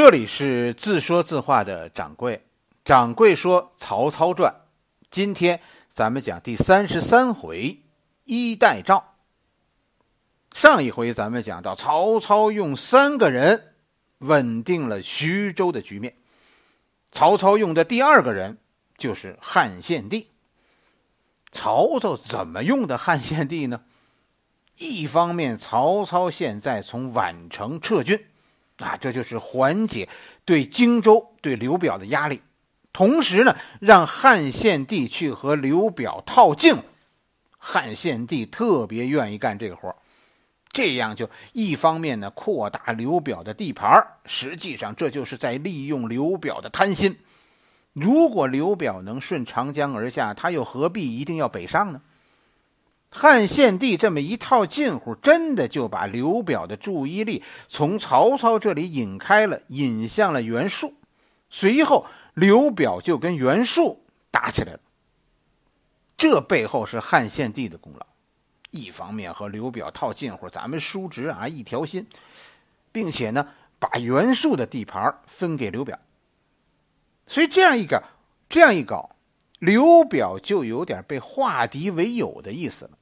这里是自说自话的掌柜。掌柜说《曹操传》，今天咱们讲第三十三回“衣带诏”。上一回咱们讲到，曹操用三个人稳定了徐州的局面。曹操用的第二个人就是汉献帝。曹操怎么用的汉献帝呢？一方面，曹操现在从宛城撤军。啊，这就是缓解对荆州、对刘表的压力，同时呢，让汉献帝去和刘表套近乎。汉献帝特别愿意干这个活这样就一方面呢，扩大刘表的地盘实际上这就是在利用刘表的贪心。如果刘表能顺长江而下，他又何必一定要北上呢？汉献帝这么一套近乎，真的就把刘表的注意力从曹操这里引开了，引向了袁术。随后，刘表就跟袁术打起来了。这背后是汉献帝的功劳，一方面和刘表套近乎，咱们叔侄啊一条心，并且呢把袁术的地盘分给刘表。所以，这样一个这样一搞，刘表就有点被化敌为友的意思了。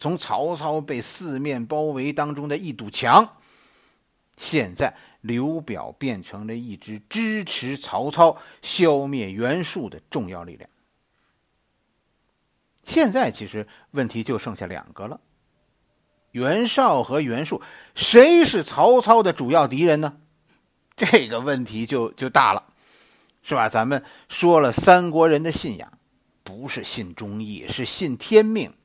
从曹操被四面包围当中的一堵墙，现在刘表变成了一支支持曹操消灭袁术的重要力量。现在其实问题就剩下两个了：袁绍和袁术，谁是曹操的主要敌人呢？这个问题就就大了，是吧？咱们说了，三国人的信仰不是信忠义，是信天命。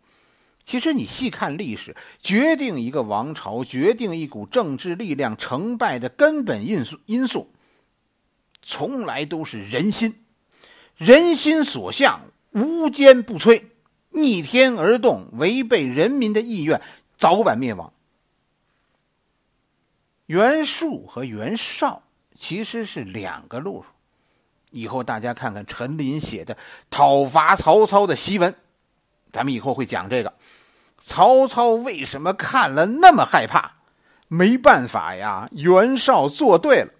其实你细看历史，决定一个王朝、决定一股政治力量成败的根本因素因素，从来都是人心。人心所向，无坚不摧；逆天而动，违背人民的意愿，早晚灭亡。袁术和袁绍其实是两个路数。以后大家看看陈琳写的讨伐曹操的檄文，咱们以后会讲这个。曹操为什么看了那么害怕？没办法呀，袁绍做对了。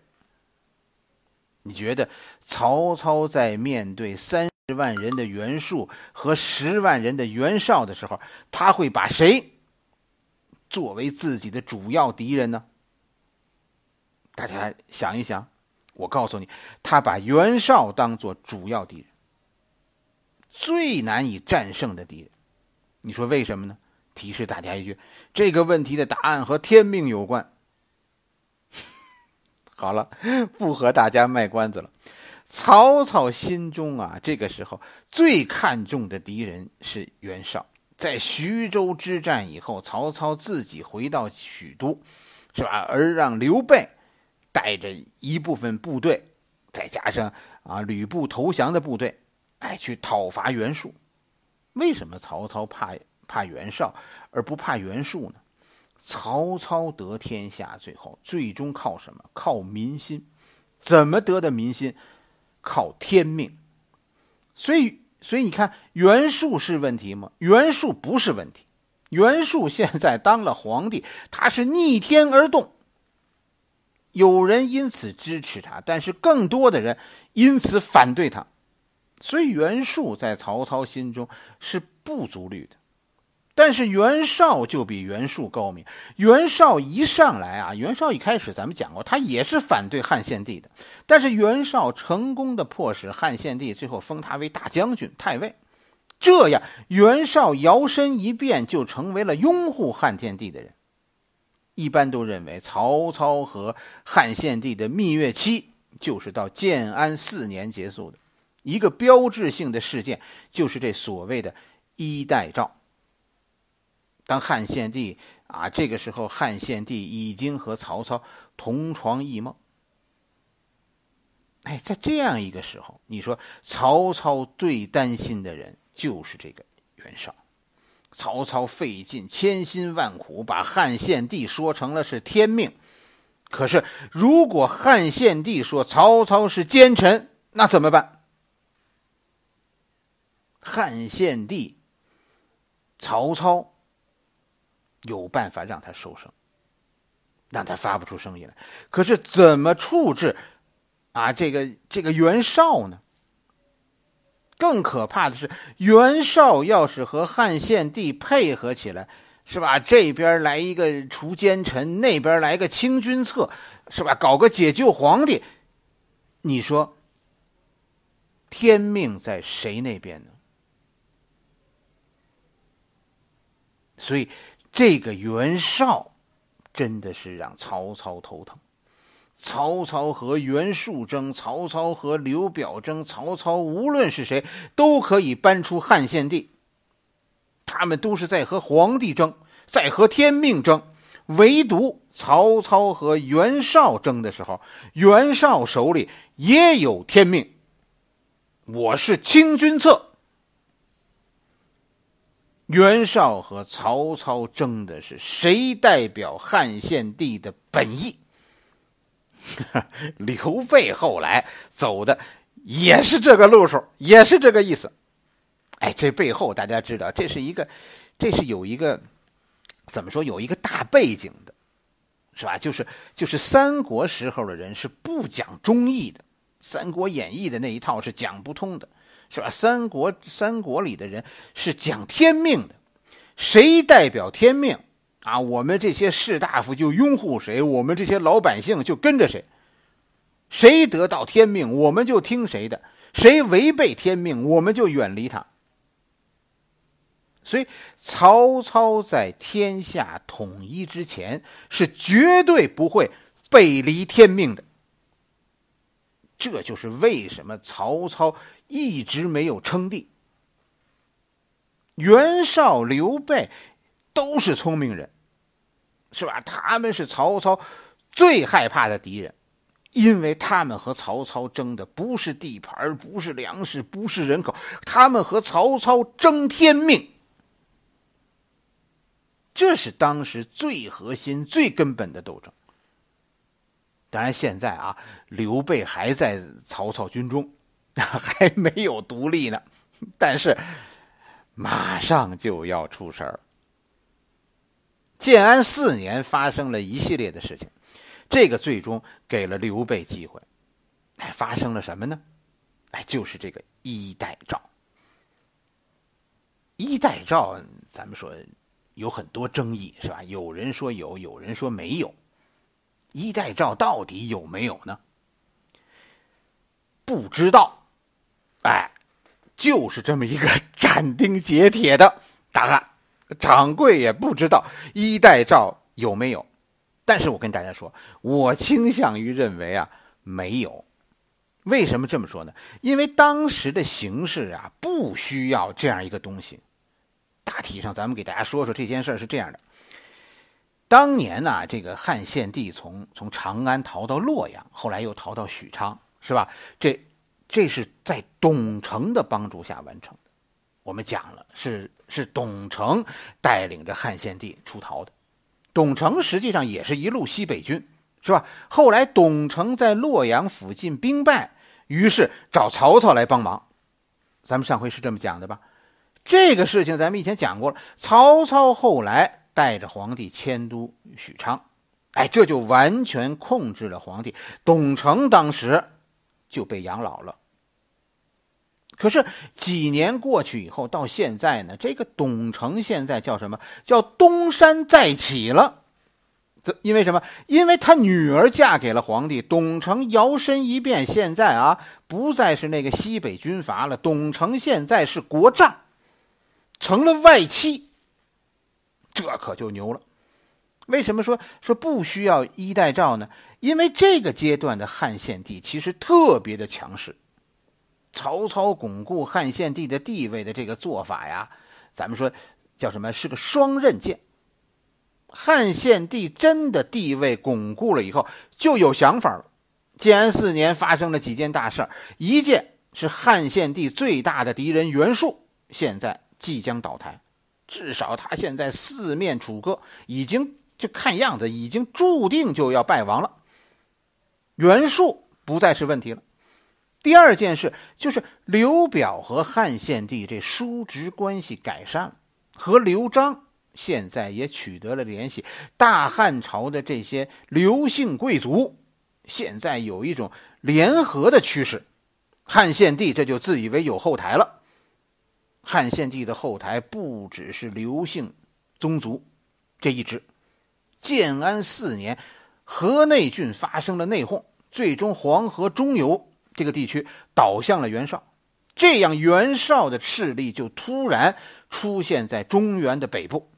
你觉得曹操在面对三十万人的袁术和十万人的袁绍的时候，他会把谁作为自己的主要敌人呢？大家想一想，我告诉你，他把袁绍当做主要敌人，最难以战胜的敌人。你说为什么呢？提示大家一句，这个问题的答案和天命有关。好了，不和大家卖关子了。曹操心中啊，这个时候最看重的敌人是袁绍。在徐州之战以后，曹操自己回到许都，是吧？而让刘备带着一部分部队，再加上啊吕布投降的部队，哎，去讨伐袁术。为什么曹操怕？怕袁绍而不怕袁术呢？曹操得天下，最后最终靠什么？靠民心。怎么得的民心？靠天命。所以，所以你看，袁术是问题吗？袁术不是问题。袁术现在当了皇帝，他是逆天而动。有人因此支持他，但是更多的人因此反对他。所以，袁术在曹操心中是不足虑的。但是袁绍就比袁术高明。袁绍一上来啊，袁绍一开始咱们讲过，他也是反对汉献帝的。但是袁绍成功的迫使汉献帝最后封他为大将军、太尉，这样袁绍摇身一变就成为了拥护汉献帝的人。一般都认为，曹操和汉献帝的蜜月期就是到建安四年结束的。一个标志性的事件就是这所谓的“衣带诏”。当汉献帝啊，这个时候汉献帝已经和曹操同床异梦。哎，在这样一个时候，你说曹操最担心的人就是这个袁绍。曹操费尽千辛万苦把汉献帝说成了是天命，可是如果汉献帝说曹操是奸臣，那怎么办？汉献帝，曹操。有办法让他收声，让他发不出声音来。可是怎么处置啊？这个这个袁绍呢？更可怕的是，袁绍要是和汉献帝配合起来，是吧？这边来一个除奸臣，那边来个清君侧，是吧？搞个解救皇帝。你说，天命在谁那边呢？所以。这个袁绍真的是让曹操头疼。曹操和袁术争，曹操和刘表争，曹操无论是谁，都可以搬出汉献帝。他们都是在和皇帝争，在和天命争。唯独曹操和袁绍争的时候，袁绍手里也有天命。我是清君侧。袁绍和曹操争的是谁代表汉献帝的本意。刘备后来走的也是这个路数，也是这个意思。哎，这背后大家知道，这是一个，这是有一个怎么说，有一个大背景的，是吧？就是就是三国时候的人是不讲忠义的，《三国演义》的那一套是讲不通的。是吧？三国三国里的人是讲天命的，谁代表天命啊？我们这些士大夫就拥护谁，我们这些老百姓就跟着谁。谁得到天命，我们就听谁的；谁违背天命，我们就远离他。所以，曹操在天下统一之前是绝对不会背离天命的。这就是为什么曹操。一直没有称帝。袁绍、刘备都是聪明人，是吧？他们是曹操最害怕的敌人，因为他们和曹操争的不是地盘，不是粮食，不是人口，他们和曹操争天命。这是当时最核心、最根本的斗争。当然，现在啊，刘备还在曹操军中。还没有独立呢，但是马上就要出事儿。建安四年发生了一系列的事情，这个最终给了刘备机会。哎，发生了什么呢？哎，就是这个衣带诏。衣带诏，咱们说有很多争议，是吧？有人说有，有人说没有。衣带诏到底有没有呢？不知道。哎，就是这么一个斩钉截铁的答案。掌柜也不知道衣带诏有没有，但是我跟大家说，我倾向于认为啊没有。为什么这么说呢？因为当时的形势啊，不需要这样一个东西。大体上，咱们给大家说说这件事是这样的。当年呢，这个汉献帝从从长安逃到洛阳，后来又逃到许昌，是吧？这。这是在董承的帮助下完成的。我们讲了，是是董承带领着汉献帝出逃的。董承实际上也是一路西北军，是吧？后来董承在洛阳附近兵败，于是找曹操来帮忙。咱们上回是这么讲的吧？这个事情咱们以前讲过了。曹操后来带着皇帝迁都许昌，哎，这就完全控制了皇帝。董承当时就被养老了。可是几年过去以后，到现在呢，这个董承现在叫什么？叫东山再起了。这因为什么？因为他女儿嫁给了皇帝，董承摇身一变，现在啊不再是那个西北军阀了。董承现在是国丈，成了外戚。这可就牛了。为什么说说不需要衣带诏呢？因为这个阶段的汉献帝其实特别的强势。曹操巩固汉献帝的地位的这个做法呀，咱们说叫什么？是个双刃剑。汉献帝真的地位巩固了以后，就有想法了。建安四年发生了几件大事儿，一件是汉献帝最大的敌人袁术现在即将倒台，至少他现在四面楚歌，已经就看样子已经注定就要败亡了。袁术不再是问题了。第二件事就是刘表和汉献帝这叔侄关系改善了，和刘璋现在也取得了联系。大汉朝的这些刘姓贵族现在有一种联合的趋势，汉献帝这就自以为有后台了。汉献帝的后台不只是刘姓宗族这一支。建安四年，河内郡发生了内讧，最终黄河中游。这个地区倒向了袁绍，这样袁绍的势力就突然出现在中原的北部，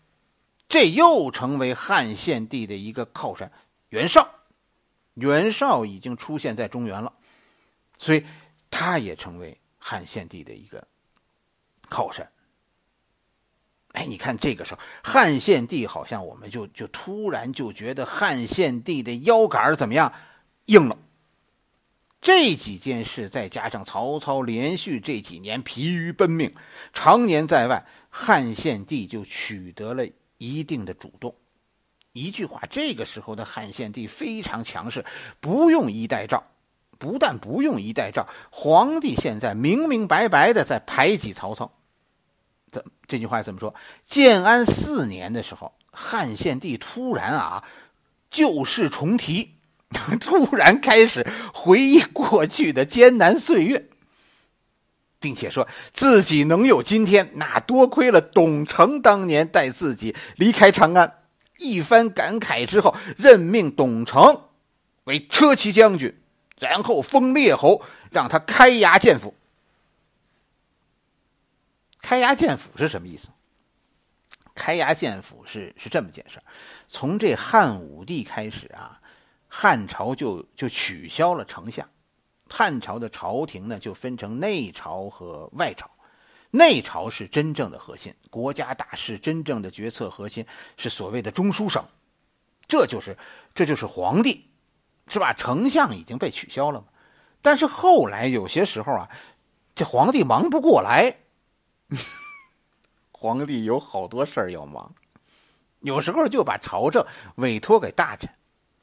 这又成为汉献帝的一个靠山。袁绍，袁绍已经出现在中原了，所以他也成为汉献帝的一个靠山。哎，你看这个时候，汉献帝好像我们就就突然就觉得汉献帝的腰杆怎么样硬了。这几件事，再加上曹操连续这几年疲于奔命，常年在外，汉献帝就取得了一定的主动。一句话，这个时候的汉献帝非常强势，不用衣带诏，不但不用衣带诏，皇帝现在明明白白的在排挤曹操。怎这句话怎么说？建安四年的时候，汉献帝突然啊，旧事重提。突然开始回忆过去的艰难岁月，并且说自己能有今天，那多亏了董承当年带自己离开长安。一番感慨之后，任命董承为车骑将军，然后封列侯，让他开衙建府。开衙建府是什么意思？开衙建府是是这么件事从这汉武帝开始啊。汉朝就就取消了丞相，汉朝的朝廷呢就分成内朝和外朝，内朝是真正的核心，国家大事真正的决策核心是所谓的中书省，这就是这就是皇帝，是吧？丞相已经被取消了嘛，但是后来有些时候啊，这皇帝忙不过来，皇帝有好多事儿要忙，有时候就把朝政委托给大臣。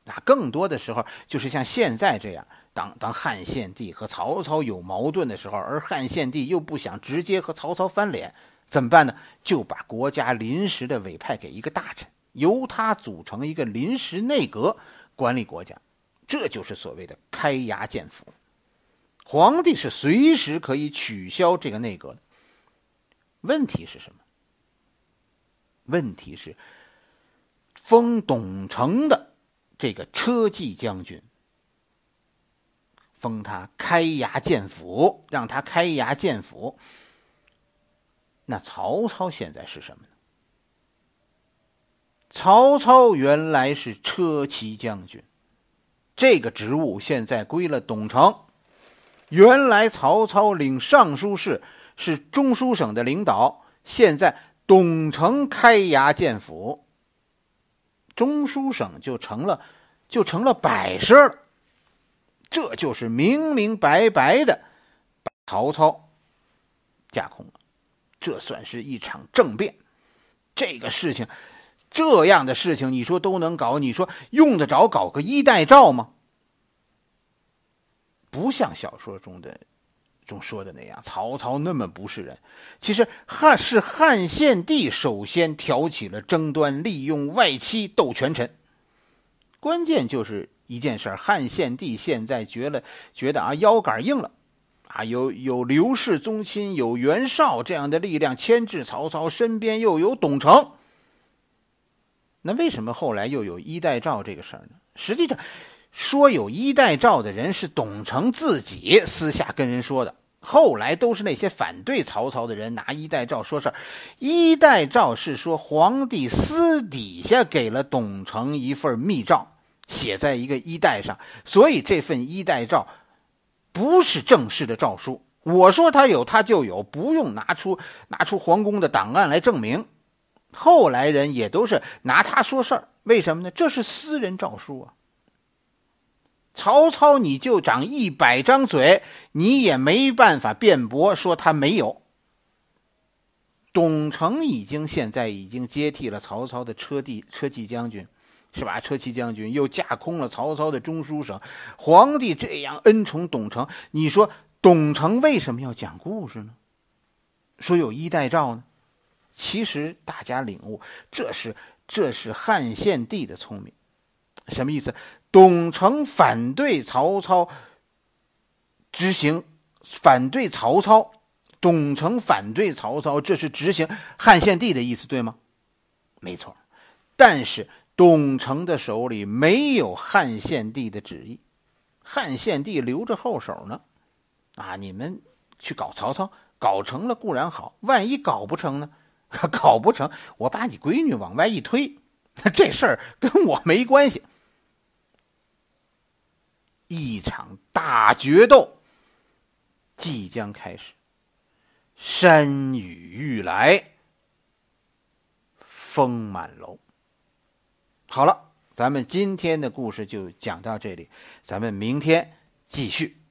那更多的时候就是像现在这样，当当汉献帝和曹操有矛盾的时候，而汉献帝又不想直接和曹操翻脸，怎么办呢？就把国家临时的委派给一个大臣，由他组成一个临时内阁管理国家，这就是所谓的开牙建府。皇帝是随时可以取消这个内阁的。问题是什么？问题是封董承的。这个车骑将军封他开衙建府，让他开衙建府。那曹操现在是什么呢？曹操原来是车骑将军，这个职务现在归了董承。原来曹操领尚书事，是中书省的领导。现在董承开衙建府。中书省就成了，就成了摆设了。这就是明明白白的把曹操架空了，这算是一场政变。这个事情，这样的事情，你说都能搞？你说用得着搞个衣带诏吗？不像小说中的。说的那样，曹操那么不是人，其实汉是汉献帝首先挑起了争端，利用外戚斗权臣。关键就是一件事，汉献帝现在觉了觉得啊腰杆硬了，啊有有刘氏宗亲，有袁绍这样的力量牵制曹操，身边又有董承。那为什么后来又有衣带诏这个事儿呢？实际上，说有衣带诏的人是董承自己私下跟人说的。后来都是那些反对曹操的人拿衣带诏说事儿，衣带诏是说皇帝私底下给了董承一份密诏，写在一个衣带上，所以这份衣带诏不是正式的诏书。我说他有，他就有，不用拿出拿出皇宫的档案来证明。后来人也都是拿他说事儿，为什么呢？这是私人诏书啊。曹操，你就长一百张嘴，你也没办法辩驳，说他没有。董承已经现在已经接替了曹操的车骑车骑将军，是吧？车骑将军又架空了曹操的中书省，皇帝这样恩宠董承，你说董承为什么要讲故事呢？说有衣带诏呢？其实大家领悟，这是这是汉献帝的聪明。什么意思？董承反对曹操执行，反对曹操。董承反对曹操，这是执行汉献帝的意思，对吗？没错。但是董承的手里没有汉献帝的旨意，汉献帝留着后手呢。啊，你们去搞曹操，搞成了固然好，万一搞不成呢？搞不成，我把你闺女往外一推，这事儿跟我没关系。一场大决斗即将开始，山雨欲来，风满楼。好了，咱们今天的故事就讲到这里，咱们明天继续。